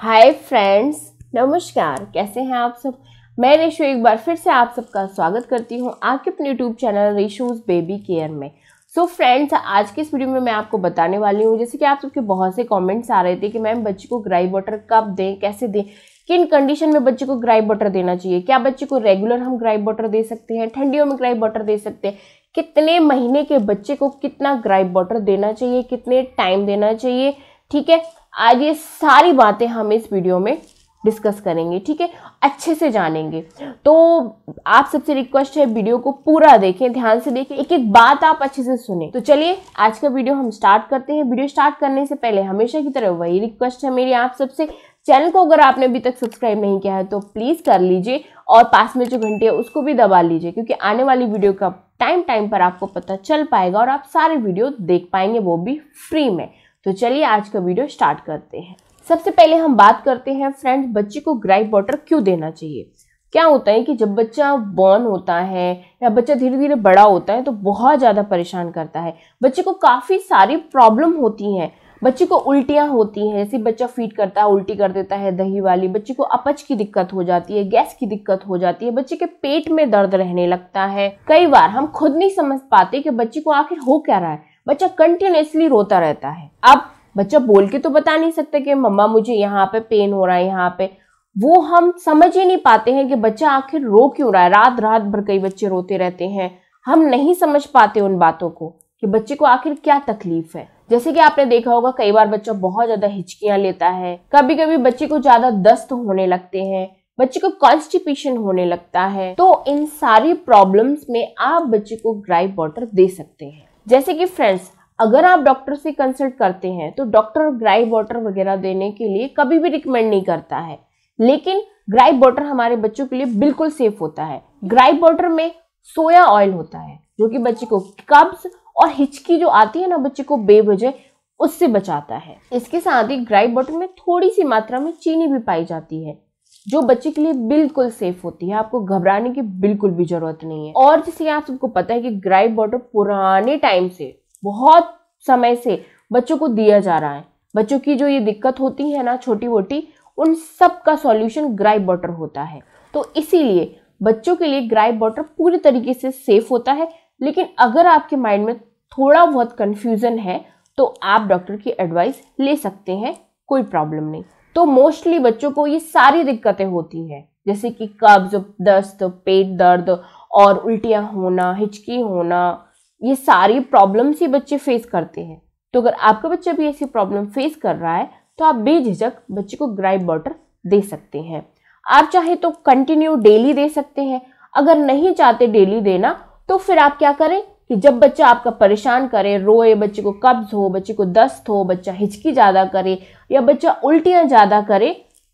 hi friends नमस्कार कैसे हैं आप सब मैं रेशो एक बार फिर से आप सबका स्वागत करती हूं आपके अपने यूट्यूब चैनल रेशोज बेबी केयर में सो so फ्रेंड्स आज की इस वीडियो में मैं आपको बताने वाली हूं जैसे कि आप सबके बहुत से कमेंट्स आ रहे थे कि मैम बच्चे को ग्राई वाटर कब दें कैसे दें किन कंडीशन में बच्चे को ग्राई वाटर देना चाहिए क्या बच्चे को रेगुलर हम ग्राई वाटर दे सकते हैं ठंडियों में ग्राई वाटर दे सकते हैं कितने महीने के बच्चे को कितना ग्राई वाटर देना चाहिए कितने टाइम देना चाहिए ठीक है आज ये सारी बातें हम इस वीडियो में डिस्कस करेंगे ठीक है अच्छे से जानेंगे तो आप सबसे रिक्वेस्ट है वीडियो को पूरा देखें ध्यान से देखें एक एक बात आप अच्छे से सुने तो चलिए आज का वीडियो हम स्टार्ट करते हैं वीडियो स्टार्ट करने से पहले हमेशा की तरह वही रिक्वेस्ट है मेरी आप सबसे चैनल को अगर आपने अभी तक सब्सक्राइब नहीं किया है तो प्लीज़ कर लीजिए और पास में जो घंटे है उसको भी दबा लीजिए क्योंकि आने वाली वीडियो का टाइम टाइम पर आपको पता चल पाएगा और आप सारे वीडियो देख पाएंगे वो भी फ्री में तो चलिए आज का वीडियो स्टार्ट करते हैं सबसे पहले हम बात करते हैं फ्रेंड्स बच्चे को ग्राइप वाटर क्यों देना चाहिए क्या होता है कि जब बच्चा बॉर्न होता है या बच्चा धीरे धीरे बड़ा होता है तो बहुत ज़्यादा परेशान करता है बच्चे को काफ़ी सारी प्रॉब्लम होती हैं बच्चे को उल्टियाँ होती हैं जैसे बच्चा फीड करता है उल्टी कर देता है दही वाली बच्चे को अपच की दिक्कत हो जाती है गैस की दिक्कत हो जाती है बच्चे के पेट में दर्द रहने लगता है कई बार हम खुद नहीं समझ पाते कि बच्चे को आखिर हो क्या रहा है बच्चा कंटिन्यूसली रोता रहता है अब बच्चा बोल के तो बता नहीं सकते कि मम्मा मुझे यहाँ पे पेन हो रहा है यहाँ पे वो हम समझ ही नहीं पाते हैं कि बच्चा आखिर रो क्यों रहा है रात रात भर कई बच्चे रोते रहते हैं हम नहीं समझ पाते उन बातों को कि बच्चे को आखिर क्या तकलीफ है जैसे कि आपने देखा होगा कई बार बच्चा बहुत ज्यादा हिचकियां लेता है कभी कभी बच्चे को ज्यादा दस्त होने लगते हैं बच्चे को कॉन्स्टिपेशन होने लगता है तो इन सारी प्रॉब्लम्स में आप बच्चे को ड्राई वाटर दे सकते हैं जैसे कि फ्रेंड्स अगर आप डॉक्टर से कंसल्ट करते हैं तो डॉक्टर ग्राई वाटर वगैरह देने के लिए कभी भी रिकमेंड नहीं करता है लेकिन ग्राई वाटर हमारे बच्चों के लिए बिल्कुल सेफ होता है ग्राई वाटर में सोया ऑयल होता है जो कि बच्चे को कब्ज और हिचकी जो आती है ना बच्चे को बेवजह उससे बचाता है इसके साथ ही ग्राई वाटर में थोड़ी सी मात्रा में चीनी भी पाई जाती है जो बच्चे के लिए बिल्कुल सेफ होती है आपको घबराने की बिल्कुल भी जरूरत नहीं है और जैसे आप सबको पता है कि ग्राइप वाटर पुराने टाइम से बहुत समय से बच्चों को दिया जा रहा है बच्चों की जो ये दिक्कत होती है ना छोटी मोटी उन सब का सॉल्यूशन ग्राइप वाटर होता है तो इसीलिए बच्चों के लिए ग्राइप वाटर पूरी तरीके से सेफ होता है लेकिन अगर आपके माइंड में थोड़ा बहुत कन्फ्यूज़न है तो आप डॉक्टर की एडवाइस ले सकते हैं कोई प्रॉब्लम नहीं तो मोस्टली बच्चों को ये सारी दिक्कतें होती हैं जैसे कि कब्ज दस्त पेट दर्द और उल्टियाँ होना हिचकी होना ये सारी प्रॉब्लम्स ही बच्चे फेस करते हैं तो अगर आपका बच्चा भी ऐसी प्रॉब्लम फेस कर रहा है तो आप बेझिझक बच्चे को ग्राइप वाटर दे सकते हैं आप चाहे तो कंटिन्यू डेली दे सकते हैं अगर नहीं चाहते डेली देना तो फिर आप क्या करें कि जब बच्चा आपका परेशान करे रोए बच्चे को कब्ज हो बच्चे को दस्त हो बच्चा हिचकी ज़्यादा करे या बच्चा उल्टियाँ ज़्यादा करे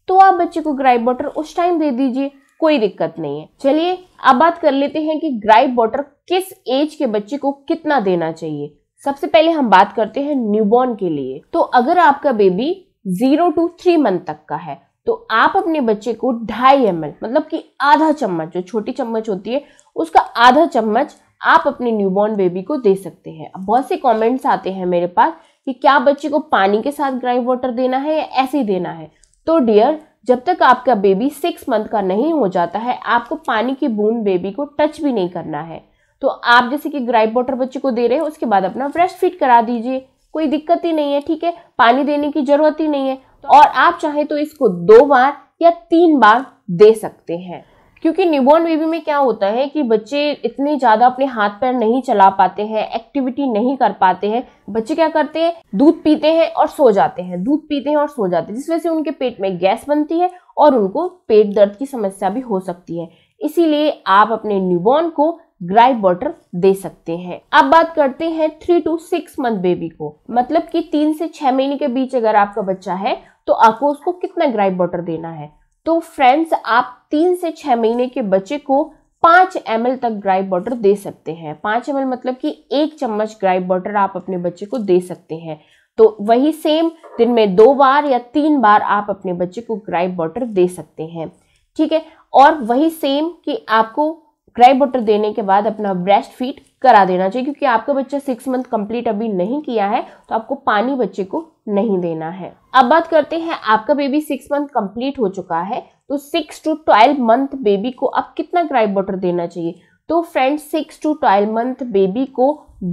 तो आप बच्चे को ग्राइप वाटर उस टाइम दे दीजिए कोई दिक्कत नहीं है चलिए अब बात कर लेते हैं कि ग्राइप वाटर किस एज के बच्चे को कितना देना चाहिए सबसे पहले हम बात करते हैं न्यूबॉर्न के लिए तो अगर आपका baby zero to three month तक का है तो आप अपने बच्चे को ढाई एम मतलब कि आधा चम्मच जो छोटी चम्मच होती है उसका आधा चम्मच आप अपने न्यूबॉर्न बेबी को दे सकते हैं अब बहुत से कमेंट्स आते हैं मेरे पास कि क्या बच्चे को पानी के साथ ग्राई वाटर देना है या ऐसे ही देना है तो डियर जब तक आपका बेबी सिक्स मंथ का नहीं हो जाता है आपको पानी की बूंद बेबी को टच भी नहीं करना है तो आप जैसे कि ग्राइड वाटर बच्चे को दे रहे हैं उसके बाद अपना ब्रेस्ट फीड करा दीजिए कोई दिक्कत ही नहीं है ठीक है पानी देने की ज़रूरत ही नहीं है और आप चाहे तो इसको दो बार या तीन बार दे सकते हैं क्योंकि न्यूबॉर्न बेबी में क्या होता है कि बच्चे इतने ज़्यादा अपने हाथ पैर नहीं चला पाते हैं एक्टिविटी नहीं कर पाते हैं बच्चे क्या करते हैं दूध पीते हैं और सो जाते हैं दूध पीते हैं और सो जाते हैं जिस वजह से उनके पेट में गैस बनती है और उनको पेट दर्द की समस्या भी हो सकती है इसीलिए आप अपने न्यूबॉर्न को ग्राइप बॉटर दे सकते हैं अब बात करते हैं three to six month baby को मतलब कि तीन से छह महीने के बीच अगर आपका बच्चा है तो आपको उसको कितना ग्राइप बॉटर देना है तो फ्रेंड्स आप तीन से छह महीने के बच्चे को पाँच एम तक ड्राई वाटर दे सकते हैं पाँच एम मतलब कि एक चम्मच ड्राई बॉटर आप अपने बच्चे को दे सकते हैं तो वही सेम दिन में दो बार या तीन बार आप अपने बच्चे को ड्राई वाटर दे सकते हैं ठीक है और वही सेम कि आपको क्रैप बटर देने के बाद अपना ब्रेस्ट फीड करा देना चाहिए क्योंकि आपका बच्चा सिक्स मंथ कंप्लीट अभी नहीं किया है तो आपको पानी बच्चे को नहीं देना है अब बात करते हैं आपका बेबी सिक्स मंथ कंप्लीट हो चुका है तो six to twelve month baby को अब कितना ग्राइप बटर देना चाहिए तो friends six to twelve month baby को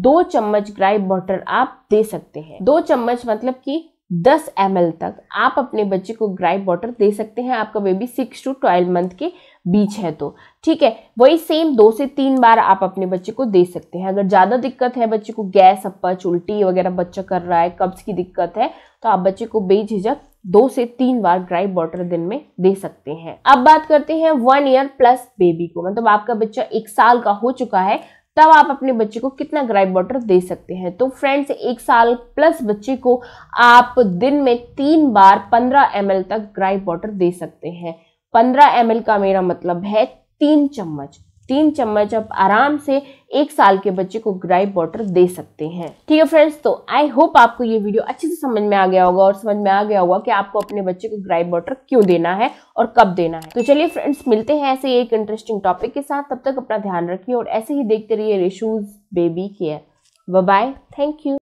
दो चम्मच ग्राइप वाटर आप दे सकते हैं दो चम्मच मतलब कि 10 एम तक आप अपने बच्चे को ग्राई वाटर दे सकते हैं आपका baby six to twelve month के बीच है तो ठीक है वही सेम दो से तीन बार आप अपने बच्चे को दे सकते हैं अगर ज़्यादा दिक्कत है बच्चे को गैस अपच उल्टी वगैरह बच्चा कर रहा है कब्ज की दिक्कत है तो आप बच्चे को बेझिझक दो से तीन बार ड्राई वाटर दिन में दे सकते हैं अब बात करते हैं वन ईयर प्लस बेबी को मतलब आपका बच्चा एक साल का हो चुका है तब आप अपने बच्चे को कितना ग्राइप वाटर दे सकते हैं तो फ्रेंड्स एक साल प्लस बच्चे को आप दिन में तीन बार 15 एम तक ग्राइप वाटर दे सकते हैं पंद्रह एम का मेरा मतलब है तीन चम्मच तीन चम्मच आप आराम से एक साल के बच्चे को ग्राइप वाटर दे सकते हैं ठीक है फ्रेंड्स तो आई होप आपको ये वीडियो अच्छे से समझ में आ गया होगा और समझ में आ गया होगा कि आपको अपने बच्चे को ग्राइप वाटर क्यों देना है और कब देना है तो चलिए फ्रेंड्स मिलते हैं ऐसे एक इंटरेस्टिंग टॉपिक के साथ तब तक अपना ध्यान रखिए और ऐसे ही देखते रहिए रेशूज baby care bye thank you